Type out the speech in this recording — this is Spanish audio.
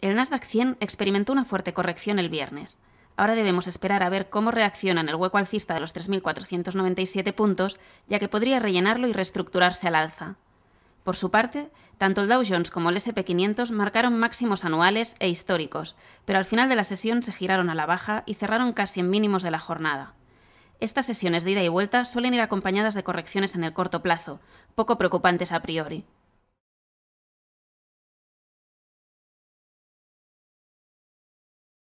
El Nasdaq 100 experimentó una fuerte corrección el viernes. Ahora debemos esperar a ver cómo reaccionan el hueco alcista de los 3.497 puntos, ya que podría rellenarlo y reestructurarse al alza. Por su parte, tanto el Dow Jones como el SP500 marcaron máximos anuales e históricos, pero al final de la sesión se giraron a la baja y cerraron casi en mínimos de la jornada. Estas sesiones de ida y vuelta suelen ir acompañadas de correcciones en el corto plazo, poco preocupantes a priori.